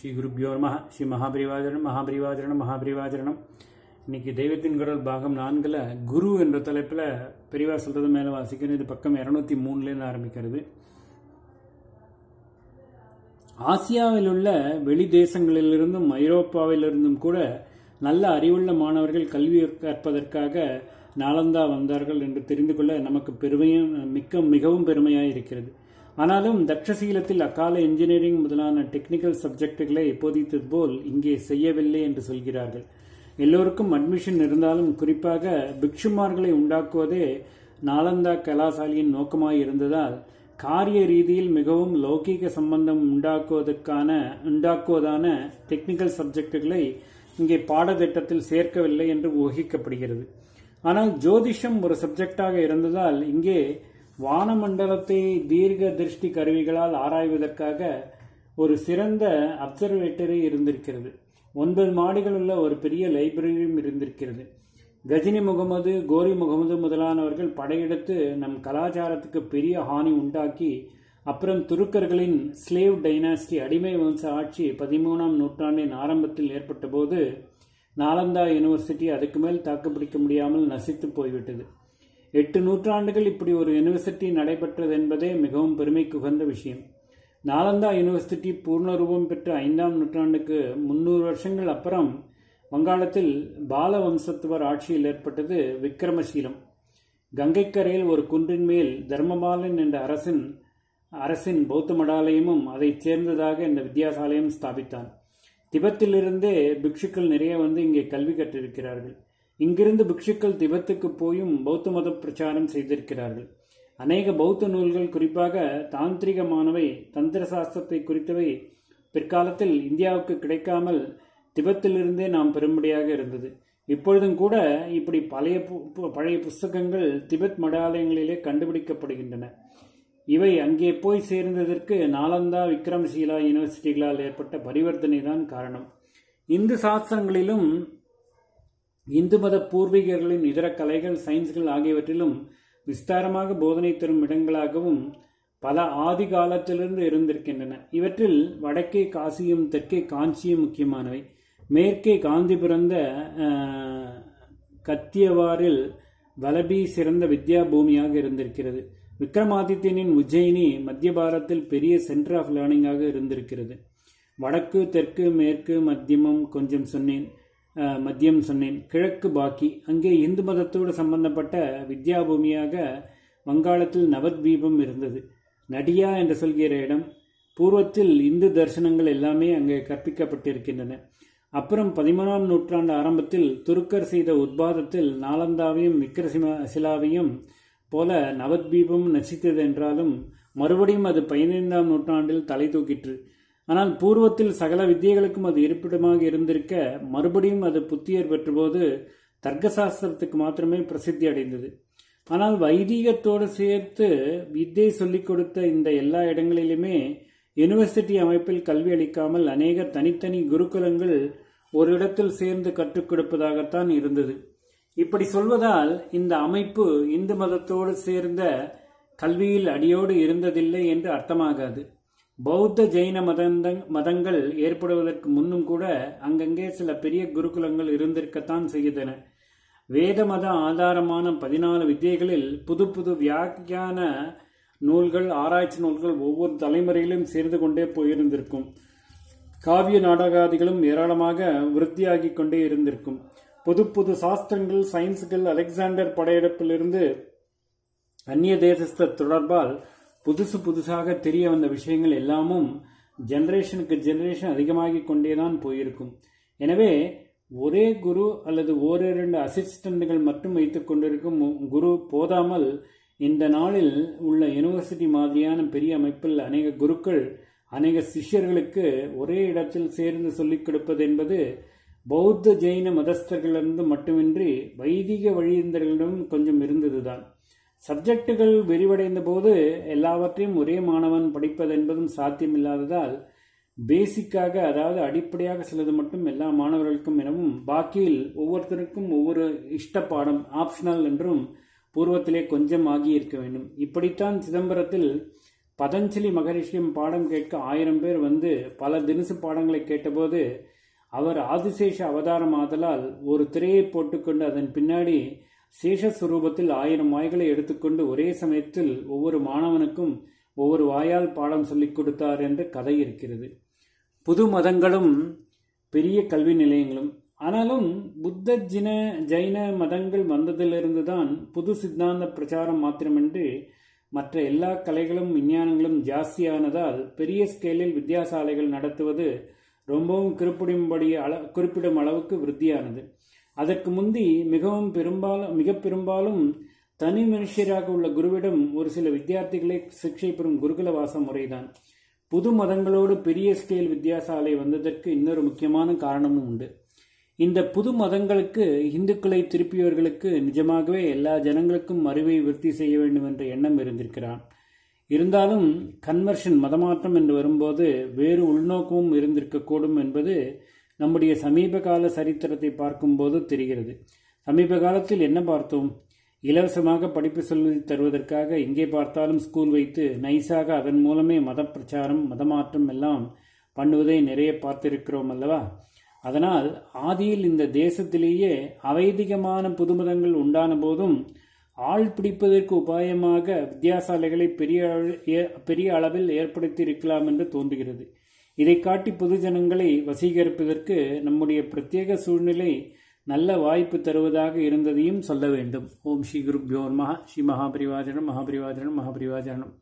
ஸ்ரீ குருப்யோர் நம ஸ்ரீ மகாபிரிவாதரணம் மகாபிரிவாதரணம் மகாபிரிவாதரணம் இன்னைக்கு தெய்வத்தின் குரல் பாகம் நான்கில் குரு என்ற தலைப்பில் பெரியவா சொல்கிறது மேலே வாசிக்கணும் இது பக்கம் இரநூத்தி மூணுலேருந்து ஆரம்பிக்கிறது ஆசியாவில் உள்ள வெளி தேசங்களிலிருந்தும் ஐரோப்பாவிலிருந்தும் கூட நல்ல அறிவுள்ள மாணவர்கள் கல்வி கற்பதற்காக நாளந்தா வந்தார்கள் என்று தெரிந்து கொள்ள நமக்கு பெருமையும் மிக்க மிகவும் பெருமையாக இருக்கிறது ஆனாலும் தட்சசீலத்தில் அக்கால இன்ஜினியரிங் முதலான டெக்னிக்கல் சப்ஜெக்டுகளை எப்போதித்தது போல் இங்கே செய்யவில்லை என்று சொல்கிறார்கள் எல்லோருக்கும் அட்மிஷன் இருந்தாலும் குறிப்பாக பிக்ஷுமார்களை உண்டாக்குவதே நாலந்தா கலாசாலியின் நோக்கமாக இருந்ததால் காரிய ரீதியில் மிகவும் லௌகீக சம்பந்தம் உண்டாக்குவதற்கான உண்டாக்குவதான டெக்னிக்கல் சப்ஜெக்டுகளை இங்கே பாடத்திட்டத்தில் சேர்க்கவில்லை என்று ஊகிக்கப்படுகிறது ஆனால் ஜோதிஷம் ஒரு சப்ஜெக்டாக இருந்ததால் இங்கே வானமண்டலத்தை தீர்க்க திருஷ்டி கருவிகளால் ஆராய்வதற்காக ஒரு சிறந்த அப்சர்வேட்டரி இருந்திருக்கிறது ஒன்பது மாடிகள் உள்ள ஒரு பெரிய லைப்ரரியும் இருந்திருக்கிறது கஜினி முகமது கோரி முகமது முதலானவர்கள் படையெடுத்து நம் கலாச்சாரத்துக்கு பெரிய ஹானி உண்டாக்கி அப்புறம் துருக்கர்களின் ஸ்லேவ் டைனாஸ்டி அடிமை வம்ச ஆட்சி பதிமூணாம் நூற்றாண்டின் ஆரம்பத்தில் ஏற்பட்ட போது நாலந்தா யூனிவர்சிட்டி அதுக்கு மேல் தாக்குப்பிடிக்க முடியாமல் நசித்து போய்விட்டது எட்டு நூற்றாண்டுகள் இப்படி ஒரு யூனிவர்சிட்டி நடைபெற்றது என்பதே மிகவும் பெருமைக்கு உகந்த விஷயம் நாலந்தா யூனிவர்சிட்டி பூர்ணரூபம் பெற்ற ஐந்தாம் நூற்றாண்டுக்கு முந்நூறு வருஷங்கள் அப்புறம் வங்காளத்தில் பால வம்சத்துவர் ஆட்சியில் ஏற்பட்டது விக்ரமசீலம் கங்கைக்கரையில் ஒரு குன்றின் மேல் தர்மபாலன் என்ற அரசின் அரசின் பௌத்த மடாலயமும் அதைச் சேர்ந்ததாக இந்த வித்தியாசாலயம் ஸ்தாபித்தான் திபத்திலிருந்தே பிக்ஷுக்கள் நிறைய வந்து இங்கே கல்வி கற்றிருக்கிறார்கள் இங்கிருந்து பிக்ஷுக்கள் திபெத்துக்கு போயும் பௌத்த மத பிரச்சாரம் செய்திருக்கிறார்கள் அநேக பௌத்த நூல்கள் குறிப்பாக தாந்திரிகமானவை தந்திர சாஸ்திரத்தை குறித்தவை பிற்காலத்தில் இந்தியாவுக்கு கிடைக்காமல் திபெத்திலிருந்தே நாம் பெரும்படியாக இருந்தது இப்பொழுதும் கூட இப்படி பழைய பழைய புஸ்தகங்கள் திபெத் மடாலயங்களிலே கண்டுபிடிக்கப்படுகின்றன இவை அங்கே போய் சேர்ந்ததற்கு நாலந்தா விக்ரமசீலா யூனிவர்சிட்டிகளால் ஏற்பட்ட பரிவர்த்தனை தான் காரணம் இந்து சாஸ்திரங்களிலும் இந்து மத பூர்வீகர்களின் இதர கலைகள் சயின்ஸ்கள் ஆகியவற்றிலும் விஸ்தாரமாக போதனை தரும் இடங்களாகவும் பல ஆதி காலத்திலிருந்து இருந்திருக்கின்றன இவற்றில் வடக்கே காசியும் தெற்கே காஞ்சியும் முக்கியமானவை மேற்கே காந்தி பிறந்த கத்தியவாரில் வலபி சிறந்த வித்யா பூமியாக இருந்திருக்கிறது விக்ரமாதித்யனின் உஜ்ஜயினி மத்திய பாரத்தில் பெரிய சென்டர் ஆஃப் லேர்னிங்காக இருந்திருக்கிறது வடக்கு தெற்கு மேற்கு மத்தியமம் கொஞ்சம் சொன்னேன் மத்தியம் சொன்னேன் கிழக்கு பாக்கி அங்கே இந்து மதத்தோடு சம்பந்தப்பட்ட வித்யாபூமியாக வங்காளத்தில் நவத்வீபம் இருந்தது நடியா என்று சொல்கிற இடம் பூர்வத்தில் இந்து தரிசனங்கள் எல்லாமே அங்கே கற்பிக்கப்பட்டிருக்கின்றன அப்புறம் பதிமூணாம் நூற்றாண்டு ஆரம்பத்தில் துருக்கர் செய்த உத்பாதத்தில் நாலந்தாவையும் விக்ரசிம சிலாவையும் போல நவத்வீபம் நசித்தது என்றாலும் மறுபடியும் அது பதினைந்தாம் நூற்றாண்டில் தலை தூக்கிற்று ஆனால் பூர்வத்தில் சகல வித்தியைகளுக்கும் அது இருப்பிடமாக இருந்திருக்க மறுபடியும் அது புத்தியர் பெற்றபோது தர்க்கசாஸ்திரத்துக்கு மாத்திரமே பிரசித்தி அடைந்தது ஆனால் வைதிகத்தோடு சேர்த்து வித்தியை சொல்லிக் கொடுத்த இந்த எல்லா இடங்களிலுமே யூனிவர்சிட்டி அமைப்பில் கல்வி அளிக்காமல் அநேக தனித்தனி குருகுலங்கள் ஒரு இடத்தில் சேர்ந்து கற்றுக் கொடுப்பதாகத்தான் இருந்தது இப்படி சொல்வதால் இந்த அமைப்பு இந்து மதத்தோடு சேர்ந்த கல்வியில் அடியோடு இருந்ததில்லை என்று அர்த்தமாகாது பௌத்த ஜெயின மதந்த மதங்கள் ஏற்படுவதற்கு முன்னும் கூட அங்கங்கே சில பெரிய குருகுலங்கள் இருந்திருக்கத்தான் செய்தன வேத மத ஆதாரமான பதினாலு வித்தியைகளில் புது புது வியாக்கியான நூல்கள் ஆராய்ச்சி நூல்கள் ஒவ்வொரு தலைமுறையிலும் சேர்ந்து கொண்டே போயிருந்திருக்கும் காவிய நாடகாதிகளும் ஏராளமாக விருத்தியாகிக் கொண்டே இருந்திருக்கும் புது புது சாஸ்திரங்கள் சயின்ஸுகள் அலெக்சாண்டர் படையெடுப்பிலிருந்து அந்நிய தேசஸ்த தொடர்பால் புதுசு புதுசாக தெரிய வந்த விஷயங்கள் எல்லாமும் ஜென்ரேஷனுக்கு ஜென்ரேஷன் அதிகமாகி கொண்டே தான் போயிருக்கும் எனவே ஒரே குரு அல்லது ஓரிரண்டு அசிஸ்டண்ட்கள் மட்டும் வைத்துக் கொண்டிருக்கும் குரு போதாமல் இந்த நாளில் உள்ள யூனிவர்சிட்டி மாதிரியான பெரிய அமைப்பில் அநேக குருக்கள் அநேக சிஷ்யர்களுக்கு ஒரே இடத்தில் சேர்ந்து சொல்லிக் கொடுப்பது என்பது பௌத்த ஜெயின மதஸ்தர்களிடம் மட்டுமின்றி வைதிக வழியந்தர்களிடம் கொஞ்சம் இருந்ததுதான் சப்ஜெக்டுகள் விரிவடைந்த போது எல்லாவற்றையும் ஒரே மாணவன் படிப்பது என்பதும் சாத்தியமில்லாததால் பேசிக்காக அதாவது அடிப்படையாக சிலது மட்டும் எல்லா மாணவர்களுக்கும் எனவும் பாக்கியில் ஒவ்வொருத்தருக்கும் ஒவ்வொரு இஷ்ட பாடம் ஆப்ஷனல் என்றும் பூர்வத்திலே கொஞ்சம் ஆகியிருக்க வேண்டும் இப்படித்தான் சிதம்பரத்தில் பதஞ்சலி மகரிஷியம் பாடம் கேட்க ஆயிரம் பேர் வந்து பல தினசு பாடங்களை கேட்டபோது அவர் ஆதிசேஷ அவதாரம் ஆதலால் ஒரு திரையை போட்டுக்கொண்டு அதன் பின்னாடி சேஷஸ்வரூபத்தில் ஆயிரம் வாய்களை எடுத்துக்கொண்டு ஒரே சமயத்தில் ஒவ்வொரு மாணவனுக்கும் ஒவ்வொரு வாயால் பாடம் சொல்லிக் கொடுத்தார் என்ற கதை இருக்கிறது புது மதங்களும் பெரிய கல்வி நிலையங்களும் ஆனாலும் புத்த ஜின ஜைன மதங்கள் வந்ததிலிருந்து தான் புது சித்தாந்த பிரச்சாரம் மாத்திரமின்றி மற்ற எல்லா கலைகளும் விஞ்ஞானங்களும் ஜாஸ்தியானதால் பெரிய ஸ்கேலில் வித்தியாசாலைகள் நடத்துவது ரொம்பவும் குறிப்பிடும்படி அள குறிப்பிடும் அளவுக்கு விருத்தியானது அதற்கு முந்தி மிகவும் பெரும்பாலும் மிக பெரும்பாலும் தனி மனுஷராக உள்ள குருவிடம் ஒரு சில வித்தியார்த்திகளை சிக்ஷை பெறும் குருகுலவாச முறைதான் புது மதங்களோடு பெரிய ஸ்கேல் வித்தியாசாலை வந்ததற்கு இன்னொரு முக்கியமான காரணமும் உண்டு இந்த புது மதங்களுக்கு இந்துக்களை திருப்பியவர்களுக்கு நிஜமாகவே எல்லா ஜனங்களுக்கும் மறுவை விருத்தி செய்ய வேண்டும் என்ற எண்ணம் இருந்திருக்கிறான் இருந்தாலும் கன்வர்ஷன் மதமாற்றம் என்று வரும்போது வேறு உள்நோக்கமும் இருந்திருக்கக்கூடும் என்பது நம்முடைய சமீப கால சரித்திரத்தை பார்க்கும்போது தெரிகிறது சமீப காலத்தில் என்ன பார்த்தோம் இலவசமாக படிப்பு சொல்லி தருவதற்காக எங்கே பார்த்தாலும் ஸ்கூல் வைத்து நைஸாக அதன் மூலமே மத பிரச்சாரம் மதமாற்றம் எல்லாம் பண்ணுவதை நிறைய பார்த்திருக்கிறோம் அல்லவா அதனால் ஆதியில் இந்த தேசத்திலேயே அவைதிகமான புதுமதங்கள் உண்டான போதும் ஆள் பிடிப்பதற்கு உபாயமாக வித்தியாசாலைகளை பெரிய பெரிய அளவில் ஏற்படுத்தி இருக்கலாம் என்று தோன்றுகிறது இதை காட்டி பொதுஜனங்களை வசீகரிப்பதற்கு நம்முடைய பிரத்யேக சூழ்நிலை நல்ல வாய்ப்பு தருவதாக இருந்ததையும் சொல்ல வேண்டும் ஓம் ஸ்ரீ குருப்யோர் மகா ஸ்ரீ மகாபரிவாஜனம் மகாபரிவாஜனம் மகாபரிவாஜனம்